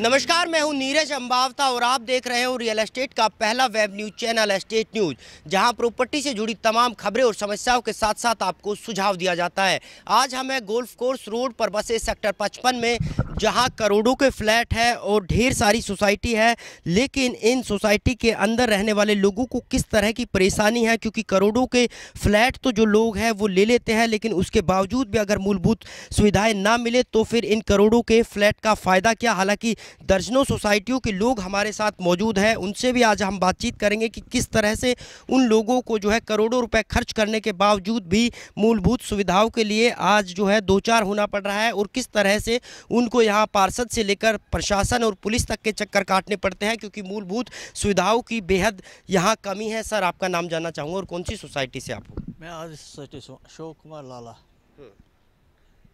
नमस्कार मैं हूं नीरज अम्बावता और आप देख रहे हो रियल एस्टेट का पहला web news channel estate news जहां प्रॉपर्टी से जुड़ी तमाम खबरें और समस्याओं के साथ साथ आपको सुझाव दिया जाता है आज हमें गोल्फ कोर्स रोड पर बसे सेक्टर 55 में जहां करोड़ों के फ्लैट है और ढेर सारी सोसाइटी है लेकिन इन सोसाइटी के अंदर रहने वाले लोगों को किस तरह की परेशानी है क्योंकि करोड़ों के फ्लैट तो जो लोग हैं वो ले लेते हैं लेकिन उसके बावजूद भी अगर मूलभूत सुविधाएं ना मिले तो फिर इन करोड़ों के फ्लैट का फ़ायदा क्या हालांकि दर्जनों सोसाइटियों के लोग हमारे साथ मौजूद हैं उनसे भी आज हम बातचीत करेंगे कि किस तरह से उन लोगों को जो है करोड़ों रुपये खर्च करने के बावजूद भी मूलभूत सुविधाओं के लिए आज जो है दो चार होना पड़ रहा है और किस तरह से उनको यहाँ पार्षद से लेकर प्रशासन और पुलिस तक के चक्कर काटने पड़ते हैं क्योंकि मूलभूत सुविधाओं की बेहद यहाँ कमी है सर आपका नाम जानना चाहूँगा और कौन सी सोसाइटी से आप मैं आज सोसाइटी अशोक कुमार लाला हम्म।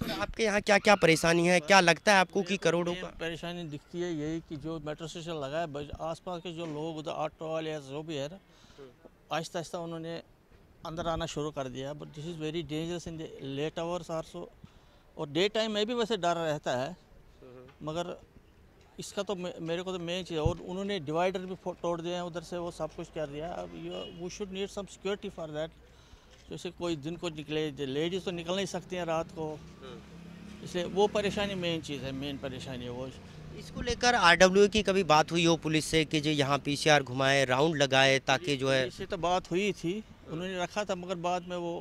सर आपके यहाँ क्या क्या परेशानी है क्या लगता है आपको कि करोड़ों का परेशानी दिखती है यही कि जो मेट्रो स्टेशन लगा है आसपास के जो लोग उधर ऑटो वाले जो भी है ना आहिस्ता आहिस्ता उन्होंने अंदर आना शुरू कर दिया but this is very dangerous in the late hours or so और डे टाइम में भी वैसे डर रहता है मगर इसका तो मेरे को तो मेन चीज़ और उन्होंने डिवाइडर भी तोड़ दिए हैं उधर से वो सब कुछ कर दिया अब you we should need some security for that जैसे कोई दिन को निकले लेडीज़ तो निकल नहीं सकती हैं रात को हम्म। इसलिए वो परेशानी मेन चीज़ है मेन परेशानी है वो इसको लेकर आरडब्ल्यू की कभी बात हुई हो पुलिस से कि जो यहाँ पीसीआर घुमाए राउंड लगाए ताकि जो है इससे तो बात हुई थी उन्होंने रखा था मगर बाद में वो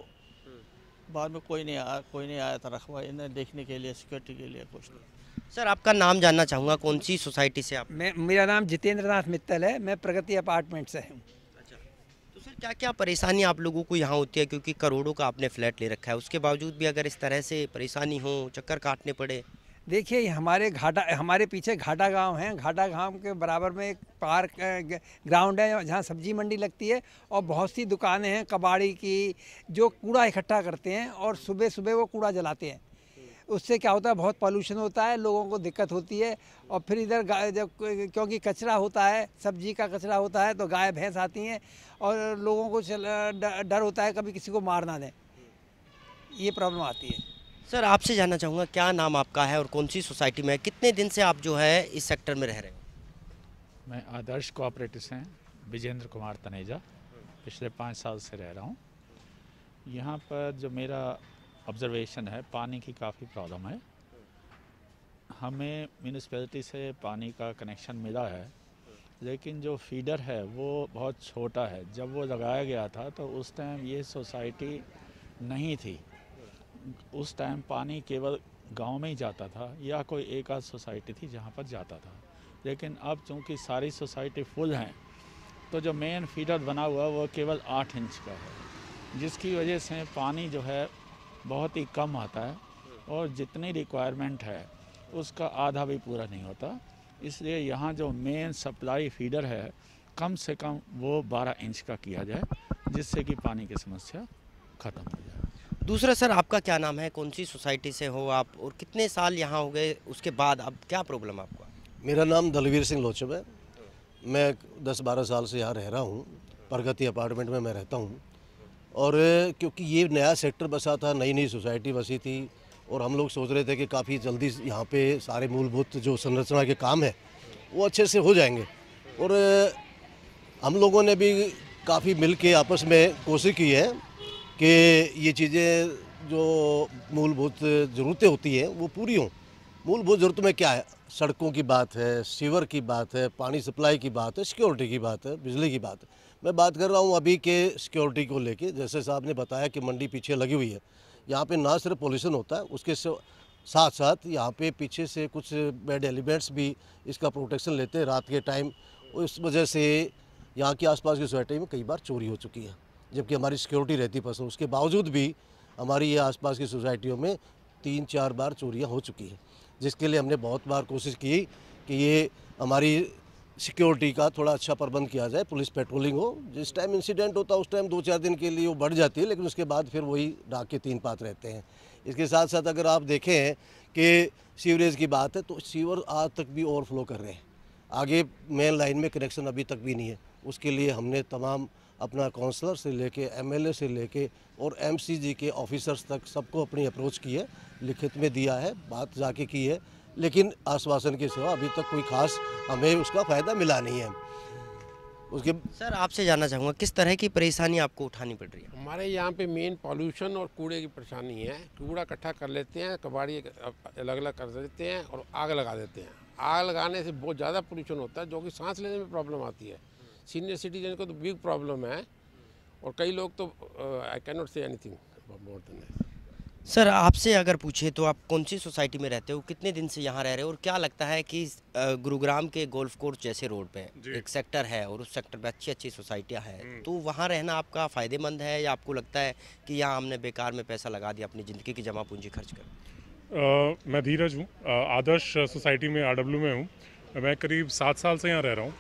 हम्म। बाद में कोई नहीं आया कोई नहीं आया था रखवा इन्हें देखने के लिए सिक्योरिटी के लिए कुछ नहीं सर आपका नाम जानना चाहूँगा कौन सी सोसाइटी से आप मैं मेरा नाम जितेंद्र नाथ मित्तल है मैं प्रगति अपार्टमेंट से हूँ अच्छा तो सर क्या क्या परेशानी आप लोगों को यहाँ होती है क्योंकि करोड़ों का आपने फ्लैट ले रखा है उसके बावजूद भी अगर इस तरह से परेशानी हो चक्कर काटने पड़े देखिए हमारे घाटा हमारे पीछे घाटा गांव है घाटा गांव के बराबर में एक पार्क ग्राउंड है जहां सब्जी मंडी लगती है और बहुत सी दुकानें हैं कबाड़ी की जो कूड़ा इकट्ठा करते हैं और सुबह सुबह वो कूड़ा जलाते हैं उससे क्या होता है बहुत पॉल्यूशन होता है लोगों को दिक्कत होती है और फिर इधर जब क्योंकि कचरा होता है सब्जी का कचरा होता है तो गाय भैंस आती हैं और लोगों को डर होता है कभी किसी को मार ना दें ये प्रॉब्लम आती है सर आपसे जानना चाहूँगा क्या नाम आपका है और कौन सी सोसाइटी में कितने दिन से आप जो है इस सेक्टर में रह रहे हो मैं आदर्श कोऑपरेटिव हैं विजेंद्र कुमार तनेजा पिछले पाँच साल से रह रहा हूँ यहाँ पर जो मेरा ऑब्जर्वेशन है पानी की काफ़ी प्रॉब्लम है हमें म्यूनसपैलिटी से पानी का कनेक्शन मिला है लेकिन जो फीडर है वो बहुत छोटा है जब वो लगाया गया था तो उस टाइम ये सोसाइटी नहीं थी उस टाइम पानी केवल गांव में ही जाता था या कोई एक आध सोसाइटी थी जहां पर जाता था लेकिन अब चूंकि सारी सोसाइटी फुल हैं तो जो मेन फीडर बना हुआ वो केवल आठ इंच का है जिसकी वजह से पानी जो है बहुत ही कम आता है और जितनी रिक्वायरमेंट है उसका आधा भी पूरा नहीं होता इसलिए यहाँ जो मेन सप्लाई फीडर है कम से कम वो 12 इंच का किया जाए जिससे कि पानी की समस्या ख़त्म हो जाए दूसरा सर आपका क्या नाम है कौन सी सोसाइटी से हो आप और कितने साल यहाँ हो गए उसके बाद अब क्या प्रॉब्लम आपका मेरा नाम दलवीर सिंह लोचब है मैं 10-12 साल से यहाँ रह रहा हूँ प्रगति अपार्टमेंट में मैं रहता हूँ और क्योंकि ये नया सेक्टर बसा था नई नई सोसाइटी बसी थी और हम लोग सोच रहे थे कि काफ़ी जल्दी यहाँ पे सारे मूलभूत जो संरचना के काम है वो अच्छे से हो जाएंगे और हम लोगों ने भी काफ़ी मिल के आपस में कोशिश की है कि ये चीज़ें जो मूलभूत ज़रूरतें होती हैं वो पूरी हों मूलभूत ज़रूरत में क्या है सड़कों की बात है सीवर की बात है पानी सप्लाई की बात है सिक्योरिटी की बात है बिजली की बात है मैं बात कर रहा हूँ अभी के सिक्योरिटी को लेके जैसे साहब ने बताया कि मंडी पीछे लगी हुई है यहाँ पे ना सिर्फ पोल्यूशन होता है उसके साथ साथ यहाँ पे पीछे से कुछ बैड एलिमेंट्स भी इसका प्रोटेक्शन लेते हैं रात के टाइम उस वजह से यहाँ के आसपास की सोसाइटी में कई बार चोरी हो चुकी है जबकि हमारी सिक्योरिटी रहती पसंद उसके बावजूद भी हमारी ये आसपास की सोसाइटियों में तीन चार बार चोरियाँ हो चुकी हैं जिसके लिए हमने बहुत बार कोशिश की कि ये हमारी सिक्योरिटी का थोड़ा अच्छा प्रबंध किया जाए पुलिस पेट्रोलिंग हो जिस टाइम इंसिडेंट होता है उस टाइम दो चार दिन के लिए वो बढ़ जाती है लेकिन उसके बाद फिर वही डाक के तीन पात रहते हैं इसके साथ साथ अगर आप देखें कि सीवरेज की बात है तो सीवर आज तक भी ओवरफ्लो कर रहे हैं आगे मेन लाइन में कनेक्शन अभी तक भी नहीं है उसके लिए हमने तमाम अपना काउंसलर से लेके एमएलए से लेके और एमसीजी के ऑफिसर्स तक सबको अपनी अप्रोच की है लिखित में दिया है बात जाके की है लेकिन आश्वासन के सिवा अभी तक कोई खास हमें उसका फ़ायदा मिला नहीं है उसके सर आपसे जानना चाहूँगा किस तरह की परेशानी आपको उठानी पड़ रही है हमारे यहाँ पे मेन पॉल्यूशन और कूड़े की परेशानी है कूड़ा इकट्ठा कर लेते हैं कबाड़ी अलग अलग कर देते हैं और आग लगा देते हैं आग लगाने से बहुत ज़्यादा पोल्यूशन होता है जो कि सांस लेने में प्रॉब्लम आती है सीनियर सिटीजन को तो बिग प्रॉब्लम है और कई लोग तो I can not say anything sir आपसे अगर पूछें तो आप कौन सी सोसाइटी में रहते हो कितने दिन से यहाँ रह रहे हो और क्या लगता है कि गुरुग्राम के गोल्फ कोर्स जैसे रोड पे एक सेक्टर है और उस सेक्टर पे अच्छी अच्छी सोसाइटियाँ हैं हम्म। तो वहाँ रहना आपका फ़ायदेमंद है या आपको लगता है कि यहाँ हमने बेकार में पैसा लगा दिया अपनी ज़िंदगी की जमा पूंजी खर्च कर मैं धीरज हूँ आदर्श सोसाइटी में आर में हूँ मैं करीब सात साल से यहाँ रह रहा हूँ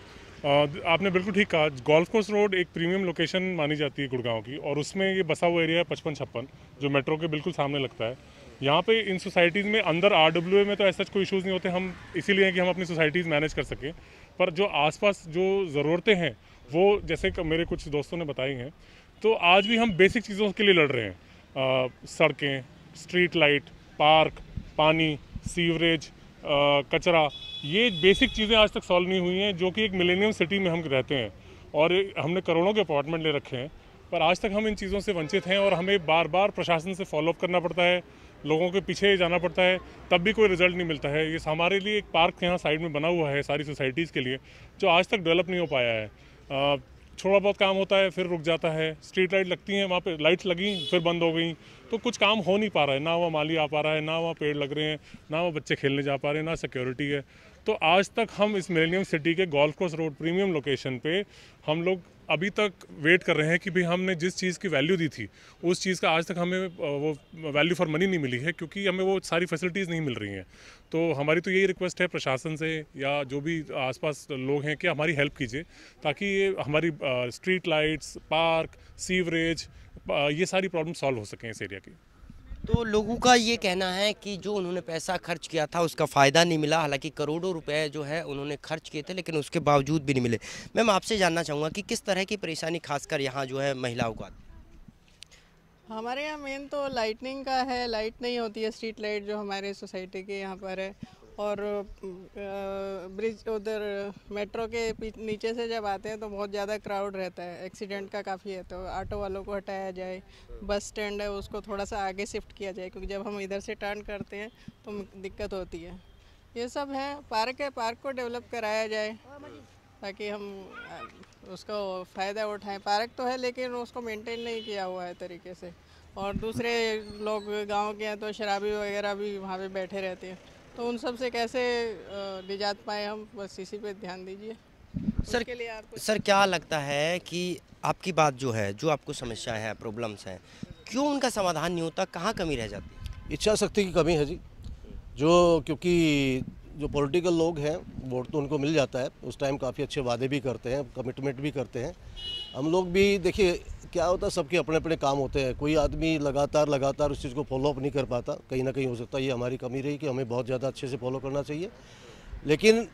आपने बिल्कुल ठीक कहा गोल्फ कोर्स रोड एक प्रीमियम लोकेशन मानी जाती है गुड़गांव की और उसमें ये बसा हुआ एरिया है पचपन छप्पन जो मेट्रो के बिल्कुल सामने लगता है यहाँ पे इन सोसाइटीज़ में अंदर आर ए में तो ऐसा कोई इशूज़ नहीं होते हम इसीलिए कि हम अपनी सोसाइटीज़ मैनेज कर सकें पर जो आसपास जो ज़रूरतें हैं वो जैसे मेरे कुछ दोस्तों ने बताई हैं तो आज भी हम बेसिक चीज़ों के लिए लड़ रहे हैं सड़कें स्ट्रीट लाइट पार्क पानी सीवरेज कचरा ये बेसिक चीज़ें आज तक सॉल्व नहीं हुई हैं जो कि एक मिलेनियम सिटी में हम रहते हैं और हमने करोड़ों के अपार्टमेंट ले रखे हैं पर आज तक हम इन चीज़ों से वंचित हैं और हमें बार बार प्रशासन से फॉलोअप करना पड़ता है लोगों के पीछे जाना पड़ता है तब भी कोई रिजल्ट नहीं मिलता है ये हमारे लिए एक पार्क यहाँ साइड में बना हुआ है सारी सोसाइटीज़ के लिए जो आज तक डेवलप नहीं हो पाया है थोड़ा बहुत काम होता है फिर रुक जाता है स्ट्रीट लाइट लगती हैं वहाँ पे लाइट्स लगी फिर बंद हो गई तो कुछ काम हो नहीं पा रहा है ना वहाँ माली आ पा रहा है ना वहाँ पेड़ लग रहे हैं ना वहाँ बच्चे खेलने जा पा रहे हैं ना सिक्योरिटी है तो आज तक हम इस मिलेनियम सिटी के golf course road premium location पे हम लोग अभी तक वेट कर रहे हैं कि भाई हमने जिस चीज़ की वैल्यू दी थी उस चीज़ का आज तक हमें वो वैल्यू फॉर मनी नहीं मिली है क्योंकि हमें वो सारी फैसिलिटीज़ नहीं मिल रही हैं तो हमारी तो यही रिक्वेस्ट है प्रशासन से या जो भी आसपास लोग हैं कि हमारी हेल्प कीजिए ताकि ये हमारी स्ट्रीट लाइट्स पार्क सीवरेज ये सारी प्रॉब्लम सॉल्व हो सकें इस एरिया की तो लोगों का ये कहना है कि जो उन्होंने पैसा खर्च किया था उसका फ़ायदा नहीं मिला हालांकि करोड़ों रुपए जो है उन्होंने खर्च किए थे लेकिन उसके बावजूद भी नहीं मिले मैम आपसे जानना चाहूँगा कि किस तरह की परेशानी खासकर यहाँ जो है महिलाओं का हमारे यहाँ मेन तो लाइटनिंग का है लाइट नहीं होती है स्ट्रीट लाइट जो हमारे सोसाइटी के यहाँ पर है और ब्रिज उधर मेट्रो के नीचे से जब आते हैं तो बहुत ज़्यादा क्राउड रहता है एक्सीडेंट का काफ़ी है तो ऑटो वालों को हटाया जाए बस स्टैंड है उसको थोड़ा सा आगे शिफ्ट किया जाए क्योंकि जब हम इधर से टर्न करते हैं तो दिक्कत होती है ये सब है पार्क है पार्क को डेवलप कराया जाए ताकि हम उसका फ़ायदा उठाएं पार्क तो है लेकिन उसको मेंटेन नहीं किया हुआ है तरीके से और दूसरे लोग गांव के हैं तो शराबी वगैरह भी वहाँ पे बैठे रहते हैं तो उन सब से कैसे निजात पाए हम बस इसी पे ध्यान दीजिए सर के लिए आपको सर क्या लगता है कि आपकी बात जो है जो आपको समस्या है प्रॉब्लम्स हैं क्यों उनका समाधान नहीं होता कहाँ कमी रह जाती है इच्छा शक्ति की कमी है जी जो क्योंकि जो पॉलिटिकल लोग हैं वोट तो उनको मिल जाता है उस टाइम काफ़ी अच्छे वादे भी करते हैं कमिटमेंट भी करते हैं हम लोग भी देखिए क्या होता है सबके अपने अपने काम होते हैं कोई आदमी लगातार लगातार उस चीज़ को फॉलोअप नहीं कर पाता कहीं ना कहीं हो सकता ये हमारी कमी रही कि हमें बहुत ज़्यादा अच्छे से फॉलो करना चाहिए लेकिन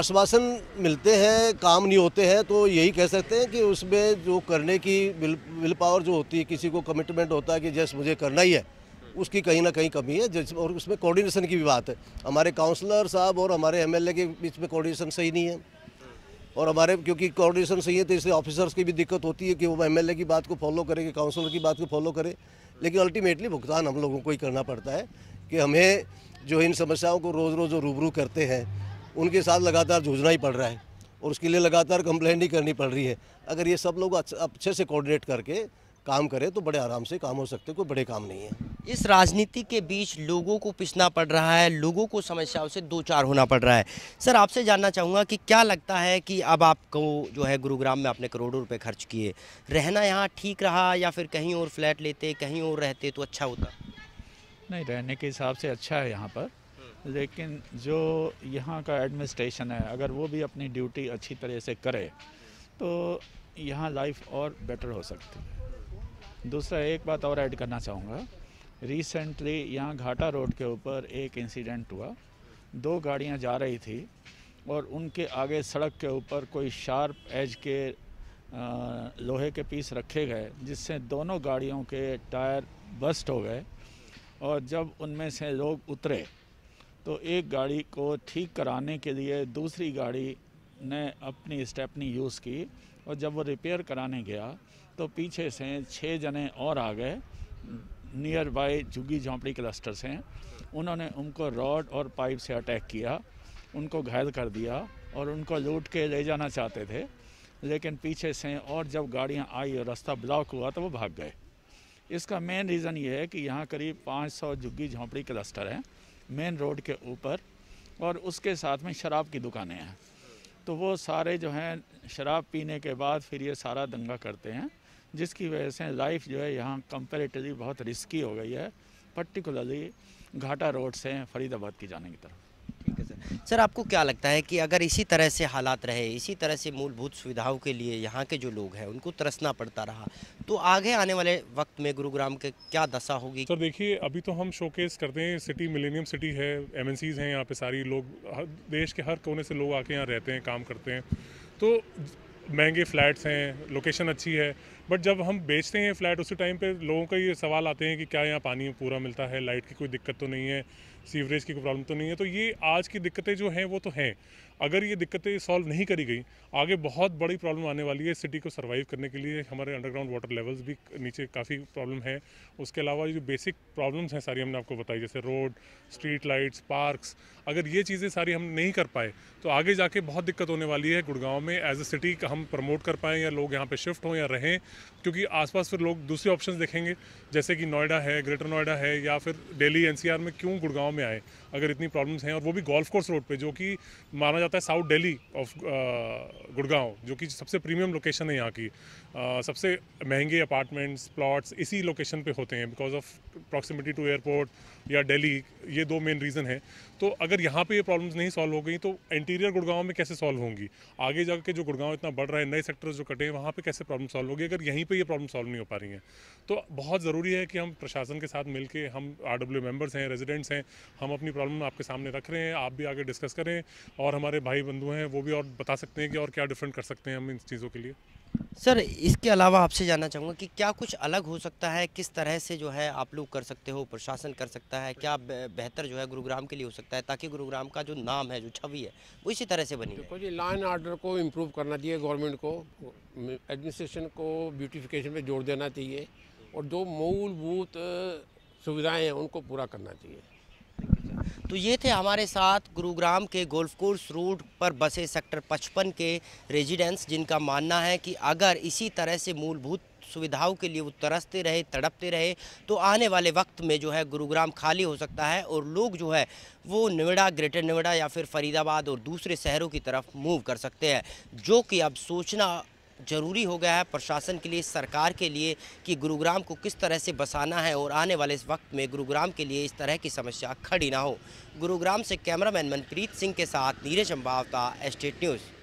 आश्वासन मिलते हैं काम नहीं होते हैं तो यही कह सकते हैं कि उसमें जो करने की विल, विल पावर जो होती है किसी को कमिटमेंट होता है कि जैस मुझे करना ही है उसकी कहीं ना कहीं कमी है जैसे और उसमें कोऑर्डिनेशन की भी बात है हमारे काउंसलर साहब और हमारे एमएलए के बीच में कोऑर्डिनेशन सही नहीं है और हमारे क्योंकि कोऑर्डिनेशन सही है तो इसलिए ऑफिसर्स की भी दिक्कत होती है कि वो एमएलए की बात को फॉलो करें कि काउंसलर की बात को फॉलो करें लेकिन अल्टीमेटली भुगतान हम लोगों को ही करना पड़ता है कि हमें जो इन समस्याओं को रोज़ रोज़ जो रूबरू करते हैं उनके साथ लगातार जूझना ही पड़ रहा है और उसके लिए लगातार कंप्लेंट ही करनी पड़ रही है अगर ये सब लोग अच्छे से कोऑर्डिनेट करके काम करें तो बड़े आराम से काम हो सकते कोई बड़े काम नहीं है इस राजनीति के बीच लोगों को पिसना पड़ रहा है लोगों को समस्याओं से दो चार होना पड़ रहा है सर आपसे जानना चाहूँगा कि क्या लगता है कि अब आपको जो है गुरुग्राम में आपने करोड़ों रुपए खर्च किए रहना यहाँ ठीक रहा या फिर कहीं और फ्लैट लेते कहीं और रहते तो अच्छा होता नहीं रहने के हिसाब से अच्छा है यहाँ पर हम्म। लेकिन जो यहाँ का एडमिनिस्ट्रेशन है अगर वो भी अपनी ड्यूटी अच्छी तरह से करे तो यहाँ लाइफ और बेटर हो सकती है दूसरा एक बात और ऐड करना चाहूँगा रिसेंटली यहाँ घाटा रोड के ऊपर एक इंसिडेंट हुआ दो गाड़ियाँ जा रही थी और उनके आगे सड़क के ऊपर कोई शार्प एज के आ, लोहे के पीस रखे गए जिससे दोनों गाड़ियों के टायर बस्ट हो गए और जब उनमें से लोग उतरे तो एक गाड़ी को ठीक कराने के लिए दूसरी गाड़ी ने अपनी स्टेपनी यूज़ की और जब वो रिपेयर कराने गया तो पीछे से छः जने और आ गए नियर बाय झुग्गी झोंपड़ी क्लस्टर से हैं उन्होंने उनको रॉड और पाइप से अटैक किया उनको घायल कर दिया और उनको लूट के ले जाना चाहते थे लेकिन पीछे से और जब गाड़ियाँ आई और रास्ता ब्लॉक हुआ तो वो भाग गए इसका मेन रीज़न ये है कि यहाँ करीब 500 झुग्गी झोंपड़ी क्लस्टर हैं मेन रोड के ऊपर और उसके साथ में शराब की दुकानें हैं तो वो सारे जो हैं शराब पीने के बाद फिर ये सारा दंगा करते हैं जिसकी वजह से लाइफ जो है यहाँ कंपेरेटिवली बहुत रिस्की हो गई है पर्टिकुलरली घाटा रोड से फरीदाबाद की जाने की तरफ ठीक है सर सर आपको क्या लगता है कि अगर इसी तरह से हालात रहे इसी तरह से मूलभूत सुविधाओं के लिए यहाँ के जो लोग हैं उनको तरसना पड़ता रहा तो आगे आने वाले वक्त में गुरुग्राम के क्या दशा होगी सर देखिए अभी तो हम शोकेस करते हैं सिटी मिलेनियम सिटी है एम हैं यहाँ पे सारी लोग देश के हर कोने से लोग आके यहाँ रहते हैं काम करते हैं तो महंगे फ्लैट्स हैं लोकेशन अच्छी है बट जब हम बेचते हैं फ्लैट उसी टाइम पे लोगों का ये सवाल आते हैं कि क्या यहाँ पानी पूरा मिलता है लाइट की कोई दिक्कत तो नहीं है सीवरेज की कोई प्रॉब्लम तो नहीं है तो ये आज की दिक्कतें जो हैं वो तो हैं अगर ये दिक्कतें सॉल्व नहीं करी गई आगे बहुत बड़ी प्रॉब्लम आने वाली है सिटी को सर्वाइव करने के लिए हमारे अंडरग्राउंड वाटर लेवल्स भी नीचे काफ़ी प्रॉब्लम है उसके अलावा जो बेसिक प्रॉब्लम्स हैं सारी हमने आपको बताई जैसे रोड स्ट्रीट लाइट्स पार्क्स अगर ये चीज़ें सारी हम नहीं कर पाए तो आगे जाके बहुत दिक्कत होने वाली है गुड़गांव में एज अ सिटी हम प्रमोट कर पाएँ या लोग यहाँ पर शिफ्ट हों या रहें क्योंकि आसपास फिर लोग दूसरे ऑप्शन देखेंगे जैसे कि नोएडा है ग्रेटर नोएडा है या फिर डेली एन में क्यों गुड़गांव में आए अगर इतनी प्रॉब्लम्स हैं और वो भी गोल्फ कोर्स रोड पर जो कि माना जाता है south Delhi of uh, Gurgaon जो कि सबसे प्रीमियम लोकेशन है यहाँ की आ, uh, सबसे महंगे अपार्टमेंट्स प्लॉट्स इसी लोकेशन पे होते हैं because of proximity to airport या दिल्ली ये दो मेन रीज़न है तो अगर यहाँ पे ये प्रॉब्लम्स नहीं सॉल्व हो गई तो इंटीरियर गुड़गांव में कैसे सॉल्व होंगी आगे जाके जो गुड़गांव इतना बढ़ रहा है नए सेक्टर्स जो कटे हैं वहाँ पे कैसे प्रॉब्लम सॉल्व होगी अगर यहीं पे ये प्रॉब्लम सॉल्व नहीं हो पा रही हैं तो बहुत ज़रूरी है कि हम प्रशासन के साथ मिल हम आर डब्ल्यू मेम्बर्स हैं रेजिडेंट्स हैं हम अपनी प्रॉब्लम आपके सामने रख रहे हैं आप भी आगे डिस्कस करें और हमारे भाई बंधु हैं वो भी और बता सकते हैं कि और क्या डिफरेंट कर सकते हैं हम इन चीज़ों के लिए सर इसके अलावा आपसे जानना चाहूँगा कि क्या कुछ अलग हो सकता है किस तरह से जो है आप लोग कर सकते हो प्रशासन कर सकता है क्या बेहतर जो है गुरुग्राम के लिए हो सकता है ताकि गुरुग्राम का जो नाम है जो छवि है वो इसी तरह से बनी देखो जी लाइन एंड ऑर्डर को इम्प्रूव करना चाहिए गवर्नमेंट को एडमिनिस्ट्रेशन को ब्यूटिफिकेशन पर जोड़ देना चाहिए और जो मूलभूत सुविधाएँ हैं उनको पूरा करना चाहिए तो ये थे हमारे साथ गुरुग्राम के गोल्फ कोर्स रोड पर बसे सेक्टर 55 के रेजिडेंट्स जिनका मानना है कि अगर इसी तरह से मूलभूत सुविधाओं के लिए वो तरसते रहे तड़पते रहे तो आने वाले वक्त में जो है गुरुग्राम खाली हो सकता है और लोग जो है वो नोएडा ग्रेटर नोएडा या फिर फरीदाबाद और दूसरे शहरों की तरफ मूव कर सकते हैं जो कि अब सोचना ज़रूरी हो गया है प्रशासन के लिए सरकार के लिए कि गुरुग्राम को किस तरह से बसाना है और आने वाले इस वक्त में गुरुग्राम के लिए इस तरह की समस्या खड़ी ना हो गुरुग्राम से कैमरामैन मनप्रीत सिंह के साथ नीरज अम्बावता एस्टेट न्यूज़